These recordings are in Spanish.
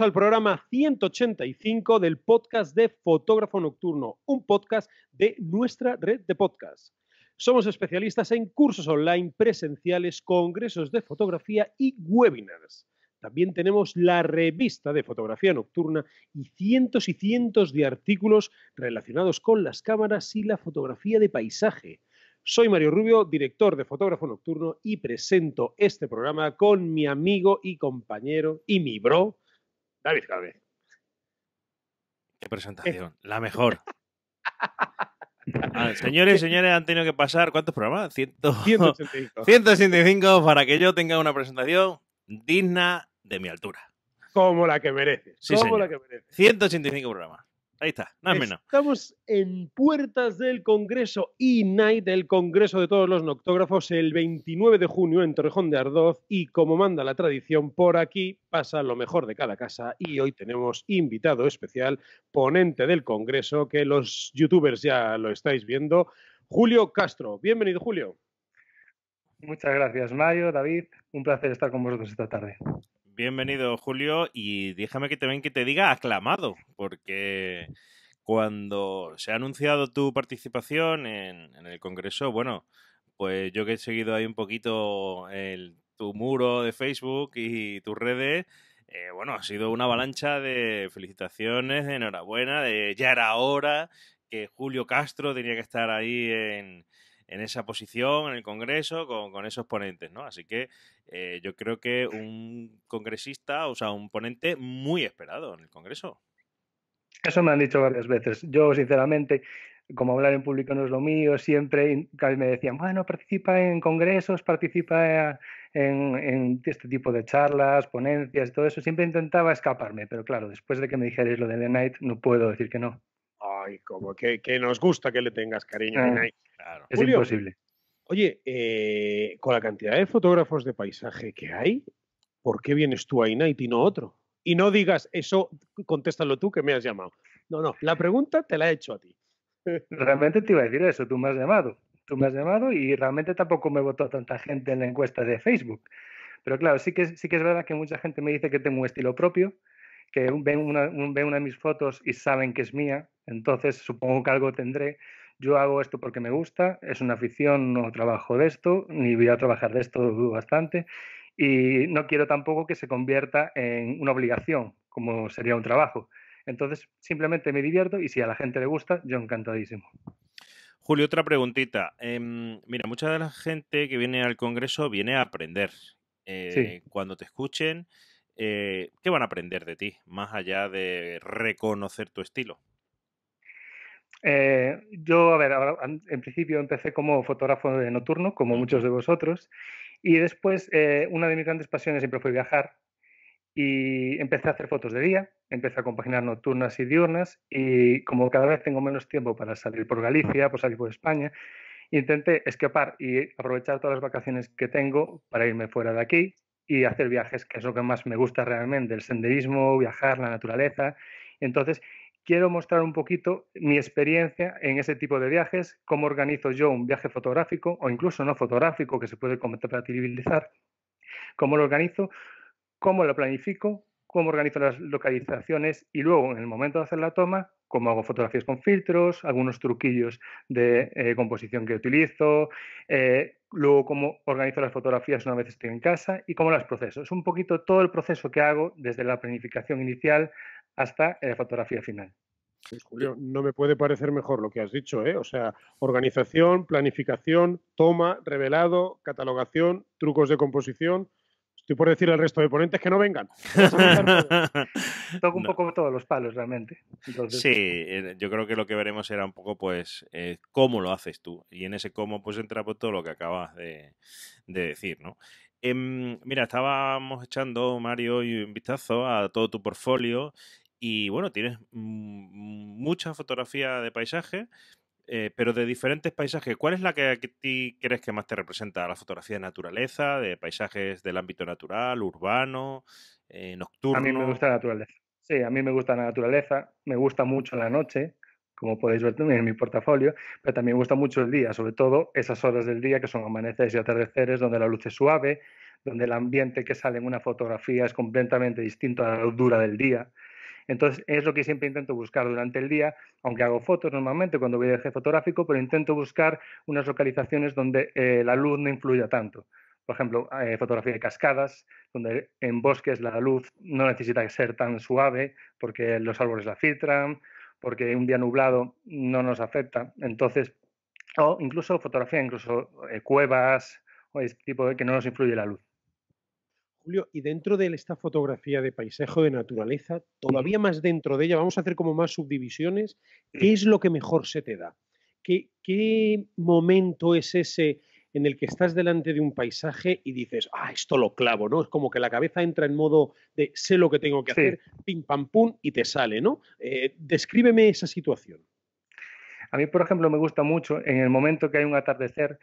al programa 185 del podcast de Fotógrafo Nocturno, un podcast de nuestra red de podcasts. Somos especialistas en cursos online presenciales, congresos de fotografía y webinars. También tenemos la revista de fotografía nocturna y cientos y cientos de artículos relacionados con las cámaras y la fotografía de paisaje. Soy Mario Rubio, director de Fotógrafo Nocturno y presento este programa con mi amigo y compañero y mi bro, David Garvey, Qué presentación, eh. la mejor. Ah, señores y señores, han tenido que pasar, ¿cuántos programas? 185. 185 para que yo tenga una presentación digna de mi altura. Como la que merece. Sí, como la que merece. 185 programas. Ahí está, nada menos. Estamos en puertas del Congreso y night del Congreso de todos los noctógrafos, el 29 de junio en Torrejón de Ardoz. Y como manda la tradición, por aquí pasa lo mejor de cada casa. Y hoy tenemos invitado especial, ponente del Congreso, que los youtubers ya lo estáis viendo, Julio Castro. Bienvenido, Julio. Muchas gracias, Mario, David. Un placer estar con vosotros esta tarde. Bienvenido, Julio, y déjame que también que te diga aclamado, porque cuando se ha anunciado tu participación en, el Congreso, bueno, pues yo que he seguido ahí un poquito tu muro de Facebook y tus redes, eh, bueno, ha sido una avalancha de felicitaciones, de enhorabuena, de ya era hora que Julio Castro tenía que estar ahí en, en esa posición en el Congreso con, esos ponentes, ¿no? Así que eh, yo creo que un congresista, o sea, un ponente muy esperado en el Congreso. Eso me han dicho varias veces. Yo, sinceramente, como hablar en público no es lo mío, siempre me decían, bueno, participa en congresos, participa eh, en, este tipo de charlas, ponencias, todo eso. Siempre intentaba escaparme, pero claro, después de que me dijerais lo de The Night, no puedo decir que no como que, nos gusta que le tengas cariño a ah, Es imposible. Oye, eh, con la cantidad de fotógrafos de paisaje que hay, ¿por qué vienes tú a Inait y no otro? Y no digas eso, contéstalo tú que me has llamado. No, no, la pregunta te la he hecho a ti. Realmente te iba a decir eso, tú me has llamado. Tú me has llamado y realmente tampoco me votó tanta gente en la encuesta de Facebook. Pero claro, sí que, sí que es verdad que mucha gente me dice que tengo un estilo propio que ven una, una de mis fotos y saben que es mía, entonces supongo que algo tendré. Yo hago esto porque me gusta, es una afición, no trabajo de esto, ni voy a trabajar de esto bastante, y no quiero tampoco que se convierta en una obligación, como sería un trabajo. Entonces, simplemente me divierto y si a la gente le gusta, yo encantadísimo. Julio, otra preguntita. Em, mira, mucha de la gente que viene al Congreso viene a aprender. Eh, cuando te escuchen, eh, ¿qué van a aprender de ti, más allá de reconocer tu estilo? Eh, yo, a ver, en principio empecé como fotógrafo de nocturno, como muchos de vosotros, y después eh, una de mis grandes pasiones siempre fue viajar y empecé a hacer fotos de día, empecé a compaginar nocturnas y diurnas y como cada vez tengo menos tiempo para salir por Galicia, por salir por España, intenté escapar y aprovechar todas las vacaciones que tengo para irme fuera de aquí, y hacer viajes, que es lo que más me gusta realmente, el senderismo, viajar, la naturaleza. Entonces, quiero mostrar un poquito mi experiencia en ese tipo de viajes, cómo organizo yo un viaje fotográfico o incluso no fotográfico que se puede para compatibilizar, cómo lo organizo, cómo lo planifico, cómo organizo las localizaciones y luego en el momento de hacer la toma, cómo hago fotografías con filtros, algunos truquillos de eh, composición que utilizo, eh, luego cómo organizo las fotografías una vez estoy en casa y cómo las proceso. Es un poquito todo el proceso que hago desde la planificación inicial hasta la eh, fotografía final. Julio, no me puede parecer mejor lo que has dicho, ¿eh? O sea, organización, planificación, toma, revelado, catalogación, trucos de composición. Estoy por decir al resto de ponentes que no vengan. Toco un poco todos los palos realmente. Sí, eh, yo creo que lo que veremos será un poco pues eh, cómo lo haces tú. Y en ese cómo pues entra pues, todo lo que acabas de, decir, ¿no? Em, mira, estábamos echando, Mario, un vistazo a todo tu portfolio y bueno, tienes mucha fotografía de paisaje, eh, pero de diferentes paisajes. ¿Cuál es la que a ti crees que más te representa? ¿La fotografía de naturaleza, de paisajes del ámbito natural, urbano? nocturno. Eh, a mí me gusta la naturaleza. Sí, a mí me gusta la naturaleza, me gusta mucho la noche, como podéis ver en mi portafolio, pero también me gusta mucho el día, sobre todo esas horas del día que son amaneceres y atardeceres, donde la luz es suave, donde el ambiente que sale en una fotografía es completamente distinto a la dura del día. Entonces, es lo que siempre intento buscar durante el día, aunque hago fotos normalmente cuando voy de eje fotográfico, pero intento buscar unas localizaciones donde eh, la luz no influya tanto por ejemplo, eh, fotografía de cascadas, donde en bosques la luz no necesita ser tan suave porque los árboles la filtran, porque un día nublado no nos afecta. Entonces, o incluso fotografía, incluso eh, cuevas o ese tipo de que no nos influye la luz. Julio, y dentro de esta fotografía de paisaje de naturaleza, todavía más dentro de ella, vamos a hacer como más subdivisiones, ¿qué es lo que mejor se te da? ¿Qué, qué momento es ese en el que estás delante de un paisaje y dices, ah, esto lo clavo, ¿no? Es como que la cabeza entra en modo de sé lo que tengo que hacer, pim, pam, pum, y te sale, ¿no? Eh, descríbeme esa situación. A mí, por ejemplo, me gusta mucho en el momento que hay un atardecer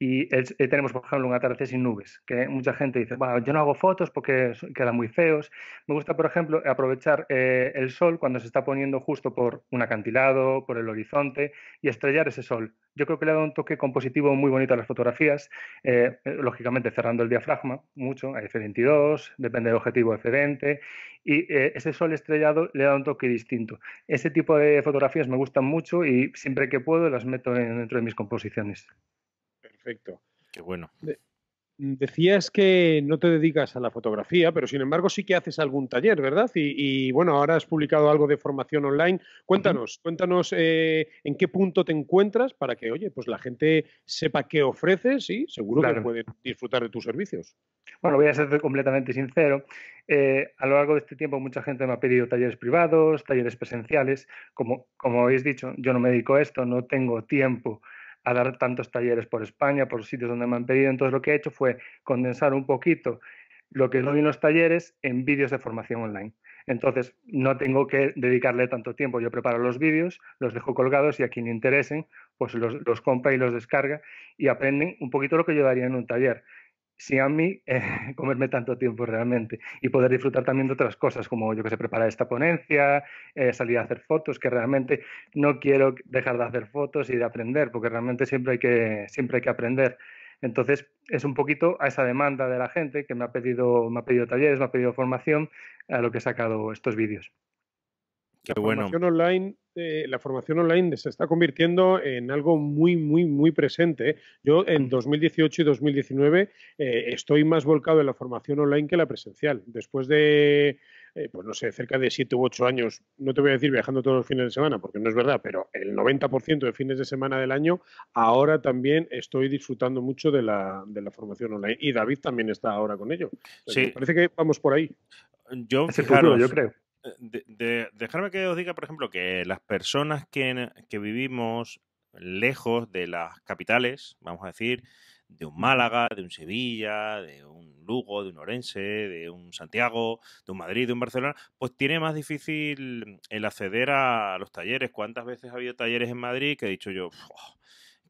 y eh, tenemos, por ejemplo, un atardecer sin nubes, que mucha gente dice, bueno, yo no hago fotos porque quedan muy feos. Me gusta, por ejemplo, aprovechar eh, el sol cuando se está poniendo justo por un acantilado, por el horizonte, y estrellar ese sol. Yo creo que le da un toque compositivo muy bonito a las fotografías, eh, lógicamente cerrando el diafragma mucho, a F22, depende del objetivo F20, y ese sol estrellado le da un toque distinto. Ese tipo de fotografías me gustan mucho y siempre que puedo las meto dentro de mis composiciones perfecto. Qué bueno. decías que no te dedicas a la fotografía, pero sin embargo sí que haces algún taller, ¿verdad? Y, bueno, ahora has publicado algo de formación online. Cuéntanos, cuéntanos eh, en qué punto te encuentras para que, oye, pues la gente sepa qué ofreces y seguro que puede disfrutar de tus servicios. Bueno, voy a ser completamente sincero. Eh, a lo largo de este tiempo mucha gente me ha pedido talleres privados, talleres presenciales. Como, como habéis dicho, yo no me dedico a esto, no tengo tiempo a dar tantos talleres por España, por sitios donde me han pedido. Entonces lo que he hecho fue condensar un poquito lo que doy en los talleres en vídeos de formación online. Entonces no tengo que dedicarle tanto tiempo. Yo preparo los vídeos, los dejo colgados y a quien le interesen, pues los, los compra y los descarga y aprenden un poquito lo que yo daría en un taller si a mí eh, comerme tanto tiempo realmente y poder disfrutar también de otras cosas, como yo que sé, preparar esta ponencia, eh, salir a hacer fotos, que realmente no quiero dejar de hacer fotos y de aprender, porque realmente siempre hay que, siempre hay que aprender. Entonces, es un poquito a esa demanda de la gente que me ha pedido, me ha pedido talleres, me ha pedido formación, a lo que he sacado estos vídeos. Eh, la formación online se está convirtiendo en algo muy, muy, muy presente. ¿eh? Yo en 2018 y 2019 eh, estoy más volcado en la formación online que la presencial. Después de, pues no sé, cerca de siete u ocho años, no te voy a decir viajando todos los fines de semana, porque no es verdad, pero el 90% de fines de semana del año, ahora también estoy disfrutando mucho de la, formación online. Y David también está ahora con ello. sí. parece que vamos por ahí. Yo, claro, yo creo de, dejarme que os diga, por ejemplo, que las personas que, que vivimos lejos de las capitales, vamos a decir, de un Málaga, de un Sevilla, de un Lugo, de un Orense, de un Santiago, de un Madrid, de un Barcelona, pues tiene más difícil el acceder a los talleres. ¿Cuántas veces ha habido talleres en Madrid que he dicho yo,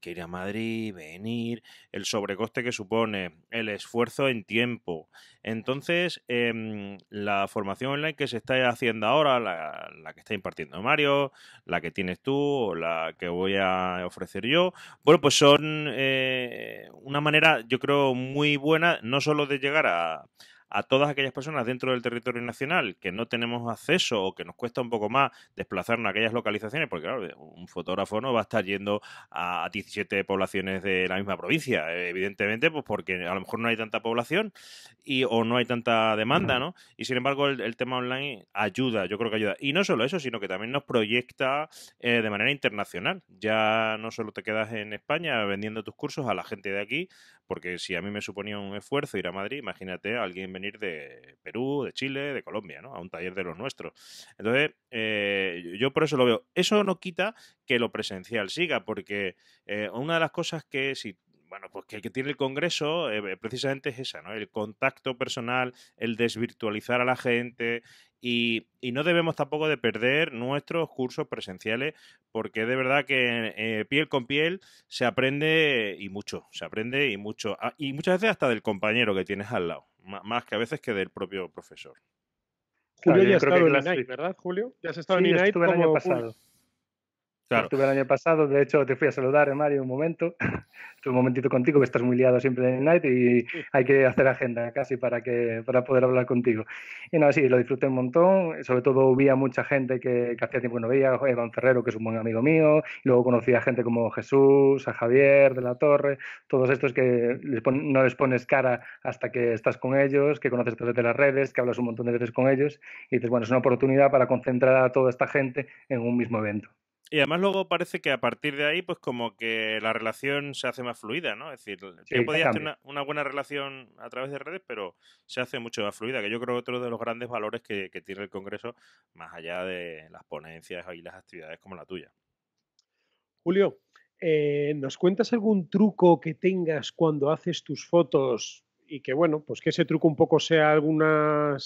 que ir a Madrid, venir, el sobrecoste que supone, el esfuerzo en tiempo. Entonces, em, la formación online que se está haciendo ahora, la, que está impartiendo Mario, la que tienes tú o la que voy a ofrecer yo, bueno, pues son eh, una manera, yo creo, muy buena, no solo de llegar a a todas aquellas personas dentro del territorio nacional que no tenemos acceso o que nos cuesta un poco más desplazarnos a aquellas localizaciones, porque claro, un fotógrafo no va a estar yendo a 17 poblaciones de la misma provincia, eh, evidentemente, pues porque a lo mejor no hay tanta población y, o no hay tanta demanda, ¿no? Y sin embargo, el, tema online ayuda, yo creo que ayuda. Y no solo eso, sino que también nos proyecta eh, de manera internacional. Ya no solo te quedas en España vendiendo tus cursos a la gente de aquí, porque si a mí me suponía un esfuerzo ir a Madrid, imagínate a alguien venir de Perú, de Chile, de Colombia, ¿no? A un taller de los nuestros. Entonces, eh, yo por eso lo veo. Eso no quita que lo presencial siga, porque eh, una de las cosas que si bueno, pues que, el que tiene el Congreso eh, eh, precisamente es esa, ¿no? El contacto personal, el desvirtualizar a la gente y, no debemos tampoco de perder nuestros cursos presenciales porque de verdad que eh, piel con piel se aprende y mucho, se aprende y mucho, ah, y muchas veces hasta del compañero que tienes al lado, más que a veces que del propio profesor. Julio ya ha estado en INAI, ¿verdad, Julio? Ya has estado en INAI el año pasado. Estuve el año pasado, de hecho te fui a saludar, eh, Mario, un momento. Estuve un momentito contigo, que estás muy liado siempre en Night y hay que hacer agenda casi para, que, para poder hablar contigo. Y nada, no, sí, lo disfruté un montón. Sobre todo vi mucha gente que, hacía tiempo que no veía, Evan Ferrero, que es un buen amigo mío. Y luego conocí a gente como Jesús, a Javier de la Torre, todos estos que no les pones cara hasta que estás con ellos, que conoces a través de las redes, que hablas un montón de veces con ellos. Y dices, bueno, es una oportunidad para concentrar a toda esta gente en un mismo evento. Y además luego parece que a partir de ahí, pues como que la relación se hace más fluida, ¿no? Es decir, tú podías tener una, buena relación a través de redes, pero se hace mucho más fluida, que yo creo que otro de los grandes valores que, tiene el Congreso, más allá de las ponencias y las actividades como la tuya. Julio, eh, ¿nos cuentas algún truco que tengas cuando haces tus fotos y que bueno, pues que ese truco un poco sea alguna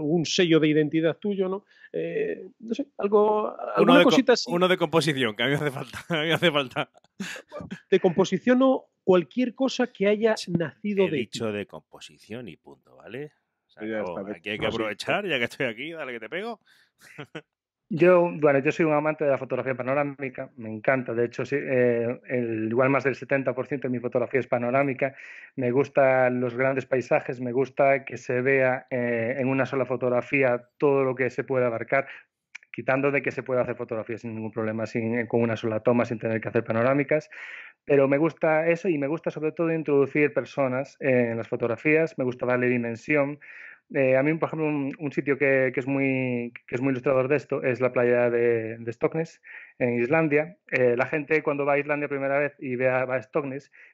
un sello de identidad tuyo, ¿no? Eh, no sé, algo, alguna cosita así. Uno de composición, que a mí me hace falta. hace falta. De composición cualquier cosa que haya nacido He de. dicho de composición y punto, ¿vale? aquí hay que aprovechar, ya que estoy aquí, dale que te pego. Yo, bueno, yo soy un amante de la fotografía panorámica, me encanta. De hecho, eh, igual más del 70% de mi fotografía es panorámica. Me gustan los grandes paisajes, me gusta que se vea eh, en una sola fotografía todo lo que se puede abarcar, quitando de que se pueda hacer fotografía sin ningún problema, sin, eh, con una sola toma, sin tener que hacer panorámicas. Pero me gusta eso y me gusta sobre todo introducir personas en las fotografías, me gusta darle dimensión, eh, a mí, por ejemplo, un, sitio que, es muy, que es muy ilustrador de esto es la playa de, de en Islandia. Eh, la gente cuando va a Islandia primera vez y ve a,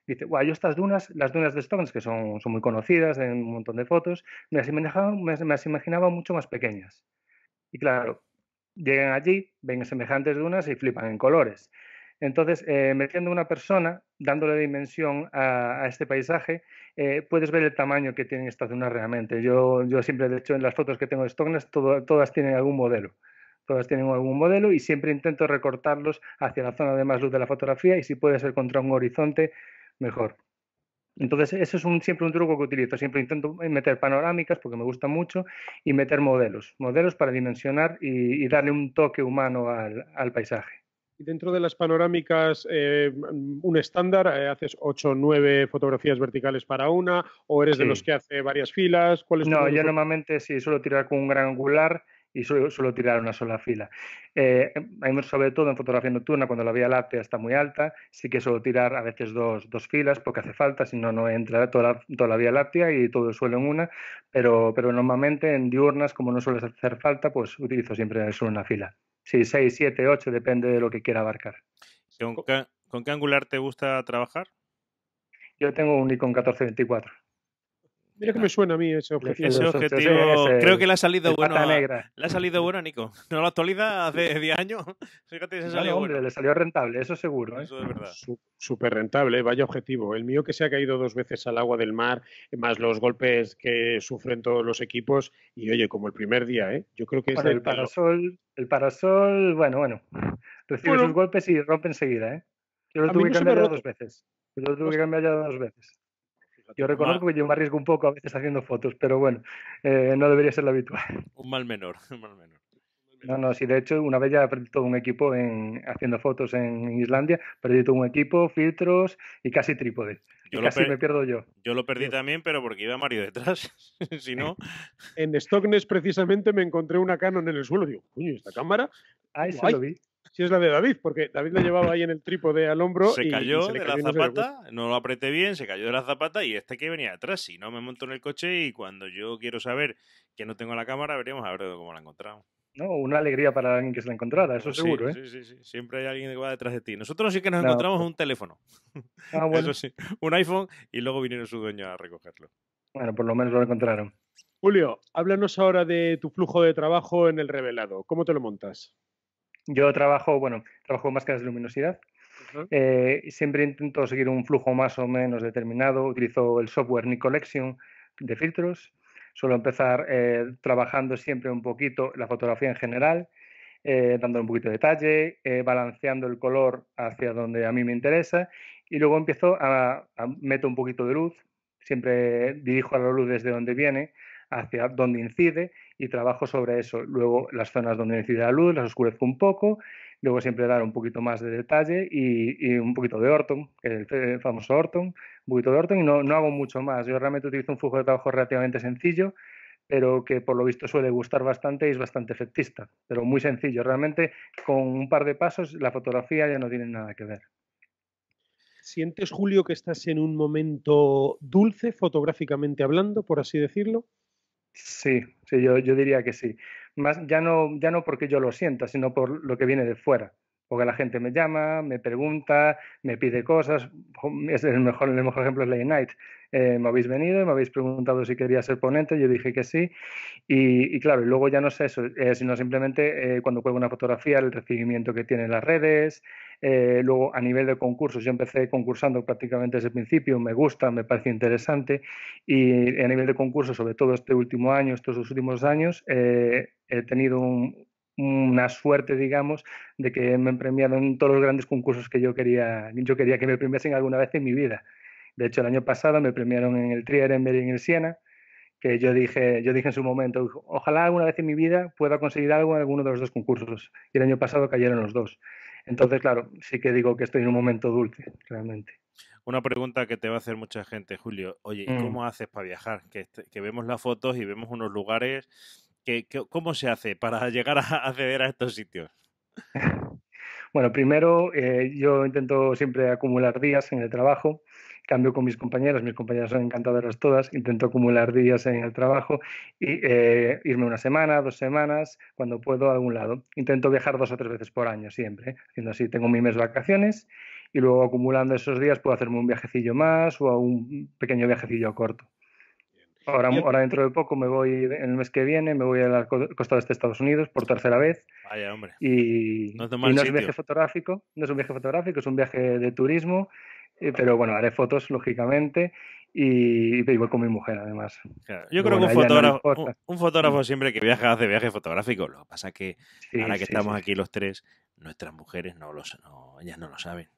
dice, guau, yo estas dunas, las dunas de Stoknes, que son, son muy conocidas en un montón de fotos, me las, me, me las imaginaba mucho más pequeñas. Y claro, llegan allí, ven semejantes dunas y flipan en colores. Entonces, eh, metiendo una persona, dándole dimensión a, este paisaje, eh, puedes ver el tamaño que tienen estas dunas realmente. Yo, yo siempre, de hecho, en las fotos que tengo de Stockness, todas tienen algún modelo. Todas tienen algún modelo y siempre intento recortarlos hacia la zona de más luz de la fotografía y si puede ser contra un horizonte, mejor. Entonces, eso es siempre un truco que utilizo. Siempre intento meter panorámicas porque me gusta mucho y meter modelos, modelos para dimensionar y, darle un toque humano al paisaje. Y dentro de las panorámicas, eh, un estándar, eh, haces ocho o nueve fotografías verticales para una, o eres de los que hace varias filas. ¿Cuál no, yo normalmente sí suelo tirar con un gran angular y suelo, tirar una sola fila. Eh, sobre todo en fotografía nocturna, cuando la vía láctea está muy alta, sí que suelo tirar a veces dos, dos filas porque hace falta, si no, no entra toda la, toda la vía láctea y todo el suelo en una, pero, pero normalmente en diurnas, como no sueles hacer falta, pues utilizo siempre solo una fila. Sí, 6, 7, 8, depende de lo que quiera abarcar. ¿Con qué, ¿Con qué angular te gusta trabajar? Yo tengo un Nikon 1424. Mira que me suena a mí ese objetivo. Ese objetivo creo que le ha salido bueno. A, le ha salido bueno Nico. No la actualiza hace 10 años. Fíjate, se salió bueno. le salió rentable, eso seguro. ¿eh? Eso es verdad. Súper rentable, vaya objetivo. El mío que se ha caído dos veces al agua del mar, más los golpes que sufren todos los equipos. Y oye, como el primer día, ¿eh? yo creo que es el parasol. El parasol, bueno, bueno. Recibe sus golpes y rompe enseguida. ¿eh? Yo lo tuve que cambiar ya dos veces. Yo lo tuve que pues cambiar ya dos veces. Yo reconozco que yo me arriesgo un poco a veces haciendo fotos, pero bueno, eh, no debería ser lo habitual. Un mal menor, un mal menor. No, no, sí, de hecho, una vez ya perdí todo un equipo en, haciendo fotos en Islandia, perdí todo un equipo, filtros y casi trípode. Yo casi me pierdo yo. Yo lo perdí también, pero porque iba Mario detrás, si no... En Stockness precisamente me encontré una Canon en el suelo, digo, coño, ¿esta cámara? Ah, esa lo vi si es la de David, porque David la llevaba ahí en el trípode al hombro. Se cayó, de la zapata, no lo apreté bien, se cayó de la zapata y este que venía atrás. Si no, me monto en el coche y cuando yo quiero saber que no tengo la cámara, Veríamos a ver cómo la encontramos. No, una alegría para alguien que se la encontrara, eso seguro, ¿eh? Sí, sí, sí. Siempre hay alguien que va detrás de ti. Nosotros sí que nos encontramos pues un teléfono. Ah, bueno. Eso sí, un iPhone y luego vinieron sus dueños a recogerlo. Bueno, por lo menos lo encontraron. Julio, háblanos ahora de tu flujo de trabajo en el revelado. ¿Cómo te lo montas? Yo trabajo, bueno, trabajo con máscaras de luminosidad. Eh, siempre intento seguir un flujo más o menos determinado. Utilizo el software Collection de filtros. Suelo empezar eh, trabajando siempre un poquito la fotografía en general, eh, dando un poquito de detalle, balanceando el color hacia donde a mí me interesa y luego empiezo a, a meto un poquito de luz. Siempre dirijo a la luz desde donde viene hacia donde incide y trabajo sobre eso. Luego las zonas donde incide la luz, las oscurezco un poco, luego siempre dar un poquito más de detalle y, un poquito de Orton, el, famoso Orton, un poquito de Orton y no, no hago mucho más. Yo realmente utilizo un flujo de trabajo relativamente sencillo, pero que por lo visto suele gustar bastante y es bastante efectista, pero muy sencillo. Realmente con un par de pasos la fotografía ya no tiene nada que ver. ¿Sientes, Julio, que estás en un momento dulce, fotográficamente hablando, por así decirlo? Sí, sí yo, yo diría que sí. Más, ya, no, ya no porque yo lo sienta, sino por lo que viene de fuera porque la gente me llama, me pregunta, me pide cosas. Es el, mejor, el mejor ejemplo es Late Night. Eh, me habéis venido, me habéis preguntado si quería ser ponente, yo dije que sí. Y, y claro, luego ya no es eso, eh, sino simplemente eh, cuando cuelgo una fotografía, el recibimiento que tienen las redes. luego, a nivel de concursos, yo empecé concursando prácticamente desde el principio, me gusta, me parece interesante. Y a nivel de concursos, sobre todo este último año, estos últimos años, he tenido un, una suerte, digamos, de que me premiaron todos los grandes concursos que yo quería, yo quería que me premiasen alguna vez en mi vida. De hecho, el año pasado me premiaron en el Trier, en Berlín, en el Siena, que yo dije, yo dije en su momento, ojalá alguna vez en mi vida pueda conseguir algo en alguno de los dos concursos. Y el año pasado cayeron los dos. Entonces, claro, sí que digo que estoy en un momento dulce, realmente. Una pregunta que te va a hacer mucha gente, Julio. Oye, mm. cómo haces para viajar? Que, este, que vemos las fotos y vemos unos lugares cómo se hace para llegar a acceder a estos sitios? Bueno, primero eh, yo intento siempre acumular días en el trabajo, cambio con mis compañeras, mis compañeras son encantadoras todas, intento acumular días en el trabajo y eh, irme una semana, dos semanas, cuando puedo a algún lado. Intento viajar dos o tres veces por año siempre, haciendo así, tengo mi mes de vacaciones y luego acumulando esos días puedo hacerme un viajecillo más o un pequeño viajecillo corto. Ahora, dentro de poco me voy, el mes que viene, me voy a la costa de Estados Unidos por tercera vez. Vaya, hombre. Y no, es, un viaje fotográfico, no es un viaje fotográfico, es un viaje de turismo, eh, pero bueno, haré fotos, lógicamente, y, voy con mi mujer, además. Yo creo que un fotógrafo, siempre que viaja hace viaje fotográfico. Lo que pasa que ahora que estamos aquí los tres, nuestras mujeres no lo, no, ellas no lo saben.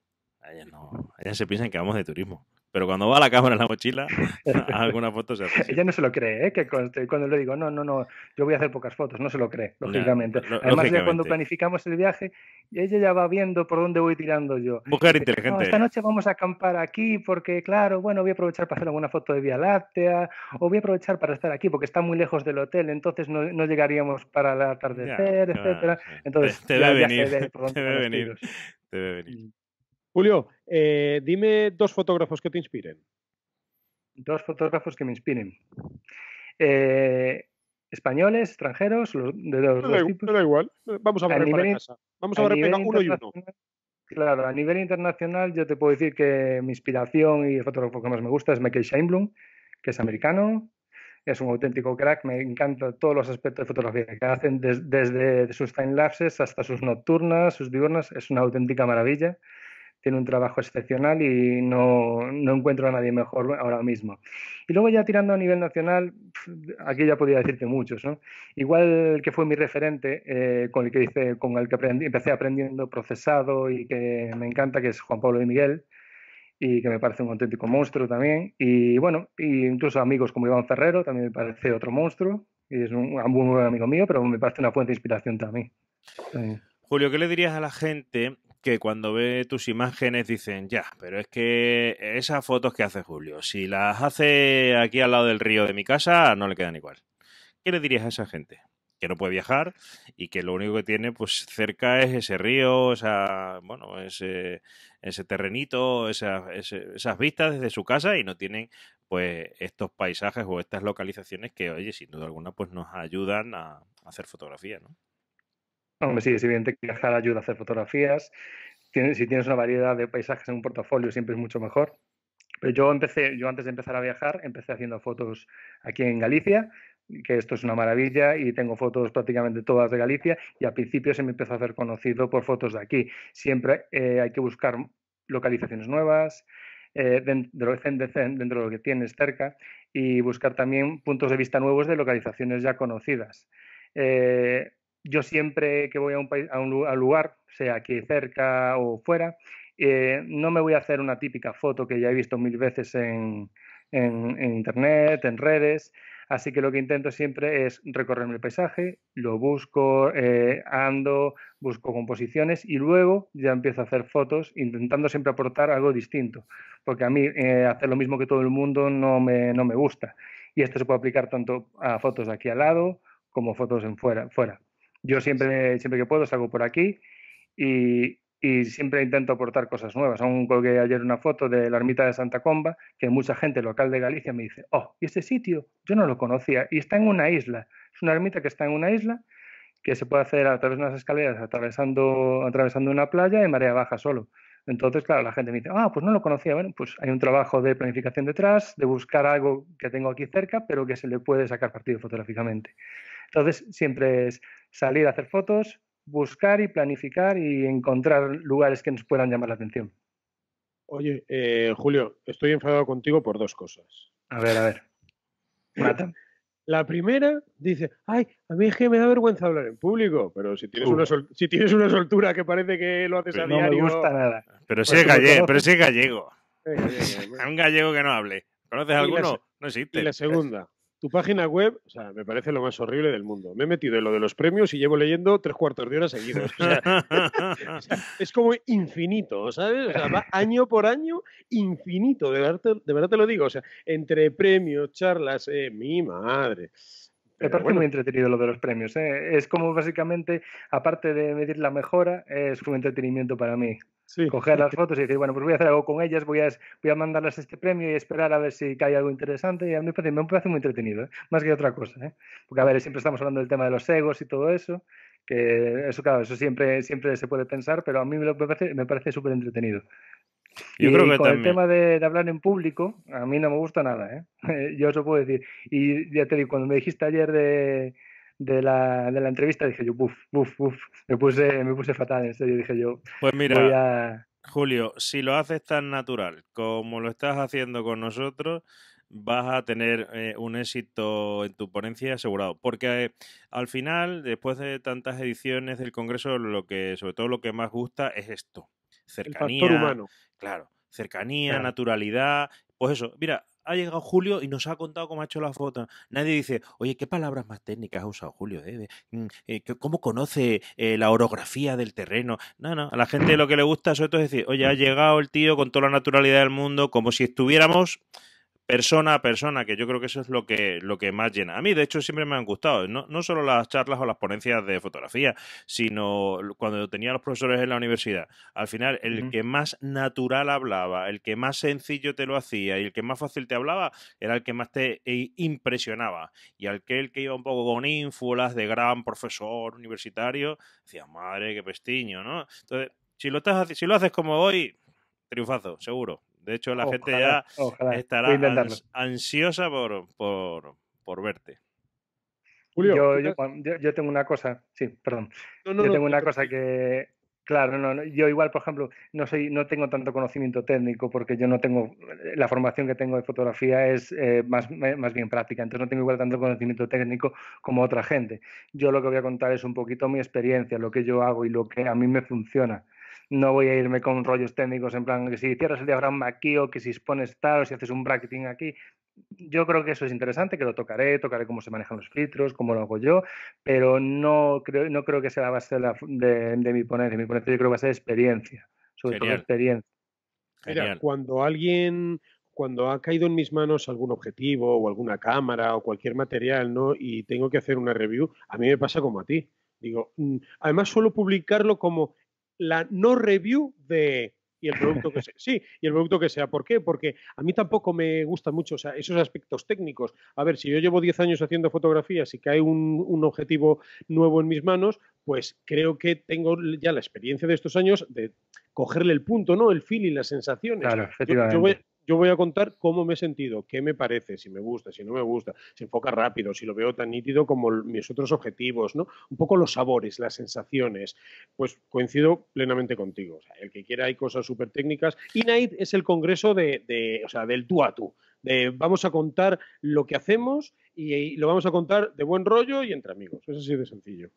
ellas se piensan que vamos de turismo pero cuando va la cámara en la mochila, alguna foto se hace. Ella no se lo cree, ¿eh? que cuando le digo, no, no, no, yo voy a hacer pocas fotos, no se lo cree, lógicamente. Además, ya cuando planificamos el viaje, ella ya va viendo por dónde voy tirando yo. Mujer inteligente. esta noche vamos a acampar aquí porque, claro, bueno, voy a aprovechar para hacer alguna foto de Vía Láctea o voy a aprovechar para estar aquí porque está muy lejos del hotel, entonces no, llegaríamos para el atardecer, etcétera. Entonces, te, te, venir, te, venir, te venir. Mm. Julio, eh, dime dos fotógrafos que te inspiren. Dos fotógrafos que me inspiren. Eh, españoles, extranjeros, de los dos tipos. No da igual, vamos a, a ver nivel, casa. Vamos a, a uno y uno. Claro, a nivel internacional yo te puedo decir que mi inspiración y el fotógrafo que más me gusta es Michael Sheinblum, que es americano, es un auténtico crack, me encantan todos los aspectos de fotografía que hacen, desde sus time lapses hasta sus nocturnas, sus diurnas, es una auténtica maravilla tiene un trabajo excepcional y no, encuentro a nadie mejor ahora mismo. Y luego ya tirando a nivel nacional, aquí ya podría decirte muchos, ¿no? Igual que fue mi referente, eh, con el que hice, con el que empecé aprendiendo procesado y que me encanta, que es Juan Pablo y Miguel, y que me parece un auténtico monstruo también. Y bueno, incluso amigos como Iván Ferrero también me parece otro monstruo, y es un, buen amigo mío, pero me parece una fuente de inspiración también. Julio, ¿qué le dirías a la gente que cuando ve tus imágenes dicen, ya, pero es que esas fotos que hace Julio, si las hace aquí al lado del río de mi casa, no le quedan igual. ¿Qué le dirías a esa gente? Que no puede viajar y que lo único que tiene pues cerca es ese río, esa, bueno, ese, ese terrenito, esas vistas desde su casa y no tienen pues estos paisajes o estas localizaciones que, oye, sin duda alguna, pues nos ayudan a hacer fotografía, ¿no? Hombre, oh. sí, es evidente que viajar ayuda a hacer fotografías. si tienes una variedad de paisajes en un portafolio, siempre es mucho mejor. Pero yo empecé, yo antes de empezar a viajar, empecé haciendo fotos aquí en Galicia, que esto es una maravilla y tengo fotos prácticamente todas de Galicia y al principio se me empezó a hacer conocido por fotos de aquí. Siempre eh, hay que buscar localizaciones nuevas, eh, dentro, dentro, de lo que tienes cerca y buscar también puntos de vista nuevos de localizaciones ya conocidas. Eh, yo siempre que voy a un, lugar, sea aquí cerca o fuera, eh, no me voy a hacer una típica foto que ya he visto mil veces en, internet, en redes. Así que lo que intento siempre es recorrerme el paisaje, lo busco, eh, ando, busco composiciones y luego ya empiezo a hacer fotos intentando siempre aportar algo distinto. Porque a mí eh, hacer lo mismo que todo el mundo no me, no me gusta. Y esto se puede aplicar tanto a fotos de aquí al lado como fotos en fuera. fuera. Yo siempre, siempre que puedo salgo por aquí y, siempre intento aportar cosas nuevas. Aún colgué ayer una foto de la ermita de Santa Comba, que mucha gente local de Galicia me dice, oh, ¿y este sitio? Yo no lo conocía y está en una isla. Es una ermita que está en una isla que se puede hacer a través de unas escaleras, atravesando, atravesando una playa en marea baja solo. Entonces, claro, la gente me dice, ah, pues no lo conocía. Bueno, pues hay un trabajo de planificación detrás, de buscar algo que tengo aquí cerca, pero que se le puede sacar partido fotográficamente. Entonces, siempre es salir a hacer fotos, buscar y planificar y encontrar lugares que nos puedan llamar la atención. Oye, eh, Julio, estoy enfadado contigo por dos cosas. A ver, a ver. La primera dice, ay, a mí es que me da vergüenza hablar en público, pero si tienes, una, soltura que parece que lo haces a diario... No me gusta nada. Pero soy pues gallego, pero gallego. Eh, eh, un gallego que no hable. ¿Conoces alguno? No existe. Y la segunda, tu página web, o sea, me parece lo más horrible del mundo. Me he metido en lo de los premios y llevo leyendo tres cuartos de hora seguidos. es como infinito, ¿sabes? año por año, infinito. De verdad, te, lo digo. O sea, entre premios, charlas, eh, mi madre. Me parece muy entretenido lo de los premios. ¿eh? Es como básicamente, aparte de medir la mejora, es un entretenimiento para mí. Coger las fotos y decir, bueno, pues voy a hacer algo con ellas, voy a, voy a mandarlas este premio y esperar a ver si cae algo interesante. Y a mí me parece, me parece muy entretenido, ¿eh? más que otra cosa. ¿eh? Porque, a ver, siempre estamos hablando del tema de los egos y todo eso, que eso, claro, eso siempre, siempre se puede pensar, pero a mí me parece, me parece súper entretenido. Yo creo que con el tema de, de, hablar en público, a mí no me gusta nada. ¿eh? Yo eso puedo decir. Y ya te digo, cuando me dijiste ayer de, de la, de la entrevista, dije yo, buf, buf, buf. Me puse, me puse fatal, en serio, dije yo. Pues mira, Julio, si lo haces tan natural como lo estás haciendo con nosotros, vas a tener eh, un éxito en tu ponencia asegurado. Porque eh, al final, después de tantas ediciones del Congreso, lo que, sobre todo lo que más gusta es esto. Cercanía. Claro. Cercanía, naturalidad. Pues eso, mira, ha llegado Julio y nos ha contado cómo ha hecho la foto. Nadie dice, oye, ¿qué palabras más técnicas ha usado Julio? Mm, eh, ¿Cómo conoce eh, la orografía del terreno? No, no, a la gente lo que le gusta sobre todo es decir, oye, ha llegado el tío con toda la naturalidad del mundo, como si estuviéramos persona a persona, que yo creo que eso es lo que, lo que más llena. A mí, de hecho, siempre me han gustado, no, no solo las charlas o las ponencias de fotografía, sino cuando tenía los profesores en la universidad. Al final, el que más natural hablaba, el que más sencillo te lo hacía y el que más fácil te hablaba, era el que más te eh, impresionaba. Y aquel que iba un poco con ínfulas de gran profesor universitario, decía, madre, qué pestiño, ¿no? Entonces, si lo, estás, si lo haces como hoy, triunfazo, seguro. De hecho, la gente ya estará ansiosa por, por, verte. yo, tengo una cosa, sí, perdón. yo tengo una cosa que, claro, no, yo igual, por ejemplo, no soy, no tengo tanto conocimiento técnico porque yo no tengo, la formación que tengo de fotografía es eh, más, más, bien práctica, entonces no tengo igual tanto conocimiento técnico como otra gente. Yo lo que voy a contar es un poquito mi experiencia, lo que yo hago y lo que a mí me funciona no voy a irme con rollos técnicos en plan que si cierras el diagrama aquí o que si expones tal o si haces un bracketing aquí. Yo creo que eso es interesante, que lo tocaré, tocaré cómo se manejan los filtros, cómo lo hago yo, pero no creo, no creo que sea la base de, mi ponencia. Mi ponencia yo creo que va a ser experiencia, sobre todo experiencia. Mira, cuando alguien, cuando ha caído en mis manos algún objetivo o alguna cámara o cualquier material, ¿no? Y tengo que hacer una review, a mí me pasa como a ti. Digo, mm, además suelo publicarlo como la no review de y el producto que sea. Sí, y el producto que sea. ¿Por qué? Porque a mí tampoco me gustan mucho esos aspectos técnicos. A ver, si yo llevo 10 años haciendo fotografías y cae un, un, objetivo nuevo en mis manos, pues creo que tengo ya la experiencia de estos años de cogerle el punto, ¿no? El feeling, y las sensaciones. Claro, yo voy a contar cómo me he sentido, qué me parece, si me gusta, si no me gusta, si enfoca rápido, si lo veo tan nítido como mis otros objetivos, ¿no? Un poco los sabores, las sensaciones. Pues coincido plenamente contigo. el que quiera hay cosas súper técnicas. INAID es el congreso de, o sea, del tú a tú. vamos a contar lo que hacemos y, y lo vamos a contar de buen rollo y entre amigos. Es así de sencillo.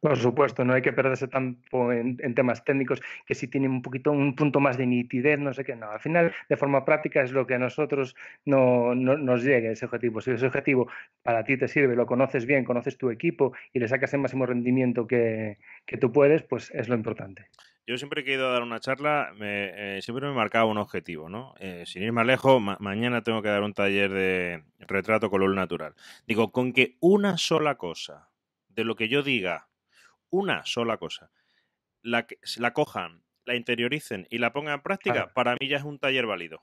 Por supuesto, no hay que perderse tanto en, temas técnicos que si tienen un poquito un punto más de nitidez, no sé qué, no. Al final, de forma práctica es lo que a nosotros no, no nos llega ese objetivo. Si ese objetivo para ti te sirve, lo conoces bien, conoces tu equipo y le sacas el máximo rendimiento que, que tú puedes, pues es lo importante. Yo siempre he ido a dar una charla, eh, siempre me marcaba un objetivo, ¿no? Eh, sin ir más lejos, mañana tengo que dar un taller de retrato color natural. Digo, con que una sola cosa lo que yo diga, una sola cosa, la, la cojan, la interioricen y la pongan en práctica, para mí ya es un taller válido.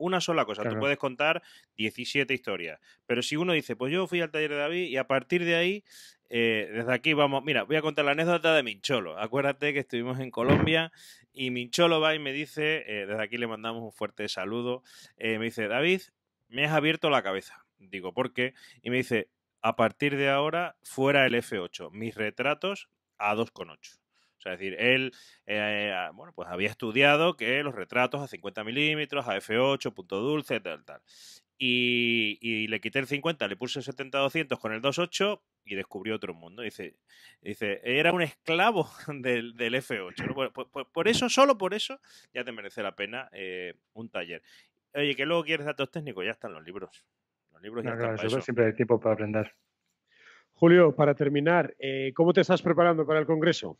Una sola cosa, tú puedes contar 17 historias, pero si uno dice, pues yo fui al taller de David y a partir de ahí, eh, desde aquí vamos, mira, voy a contar la anécdota de Mincholo. Acuérdate que estuvimos en Colombia y Mincholo va y me dice, eh, desde aquí le mandamos un fuerte saludo, eh, me dice, David, me has abierto la cabeza. Digo, ¿por qué? Y me dice, a partir de ahora fuera el F8, mis retratos a 2,8. O sea, es decir, él, eh, ah, bueno, pues había estudiado que los retratos a 50 milímetros, a F8, punto dulce, tal, tal. Y, le quité el 50, le puse el 70-200 con el 2.8 y descubrió otro mundo. Dice, dice era un esclavo del, F8. Pues, pues, por, eso, solo por eso, ya te merece la pena eh, un taller. Oye, que luego quieres datos técnicos, ya están los libros siempre hay tiempo para aprender. Julio, para terminar, eh, ¿cómo te estás preparando para el Congreso?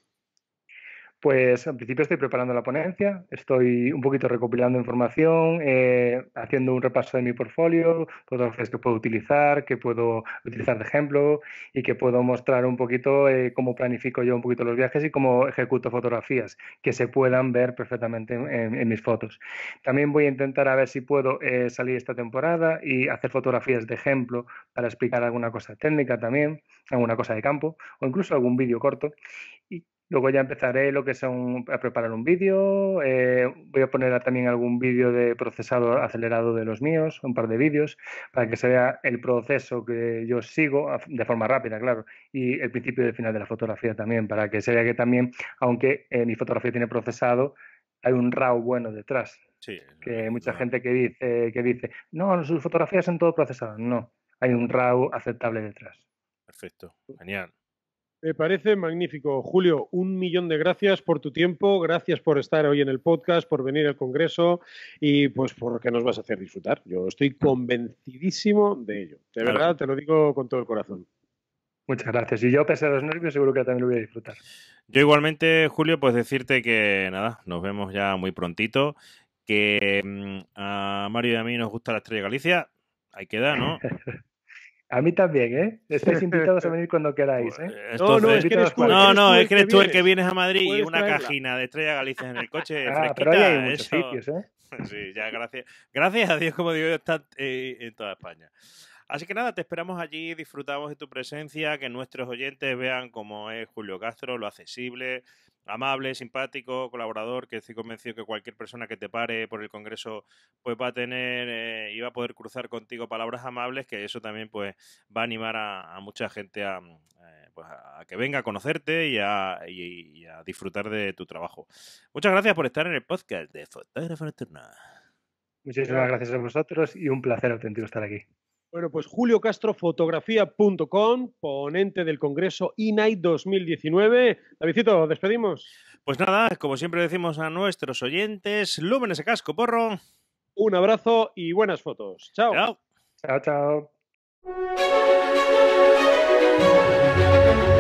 Pues al principio estoy preparando la ponencia, estoy un poquito recopilando información, eh, haciendo un repaso de mi portfolio, fotografías que puedo utilizar, que puedo utilizar de ejemplo y que puedo mostrar un poquito eh, cómo planifico yo un poquito los viajes y cómo ejecuto fotografías que se puedan ver perfectamente en, mis fotos. También voy a intentar a ver si puedo eh, salir esta temporada y hacer fotografías de ejemplo para explicar alguna cosa técnica también, alguna cosa de campo o incluso algún vídeo corto. Y Luego ya empezaré lo que son a preparar un vídeo. Eh, voy a poner también algún vídeo de procesado acelerado de los míos, un par de vídeos, para que se vea el proceso que yo sigo de forma rápida, claro, y el principio y el final de la fotografía también, para que se vea que también, aunque eh, mi fotografía tiene procesado, hay un RAW bueno detrás. Sí, que hay mucha gente que dice, que dice, no, sus fotografías son todo procesado. No, hay un RAW aceptable detrás. Perfecto, genial. Me parece magnífico. Julio, un millón de gracias por tu tiempo, gracias por estar hoy en el podcast, por venir al Congreso y pues que nos vas a hacer disfrutar. Yo estoy convencidísimo de ello. De verdad, te lo digo con todo el corazón. Muchas gracias. Y yo, pese a los nervios, seguro que también lo voy a disfrutar. Yo igualmente, Julio, pues decirte que nada, nos vemos ya muy prontito, que mm, a Mario y a mí nos gusta la Estrella Galicia, ahí queda, ¿no? A mí también, ¿eh? Estáis invitados a venir cuando queráis, ¿eh? Pues, no, no, es que eres tú, el que vienes a Madrid y una cajina de Estrella Galicia en el coche. Ah, pero hay muchos sitios, ¿eh? Sí, ya, gracias. Gracias a Dios, como digo, está eh, en toda España. Así que nada, te esperamos allí, disfrutamos de tu presencia, que nuestros oyentes vean cómo es Julio Castro, lo accesible, amable, simpático, colaborador, que estoy convencido que cualquier persona que te pare por el Congreso pues va a tener eh, y va a poder cruzar contigo palabras amables, que eso también pues va a animar a, mucha gente mm, eh, pues a, que venga a conocerte y a, disfrutar de tu trabajo. Muchas gracias por estar en el podcast de Fotógrafo nocturna. Muchísimas gracias a vosotros y un placer auténtico estar aquí. Bueno, pues Julio Castro, fotografía.com, ponente del Congreso INAI 2019. Davidito, despedimos. Pues nada, como siempre decimos a nuestros oyentes, lúmenes a casco, porro. Un abrazo y buenas fotos. Chao, chao. chao.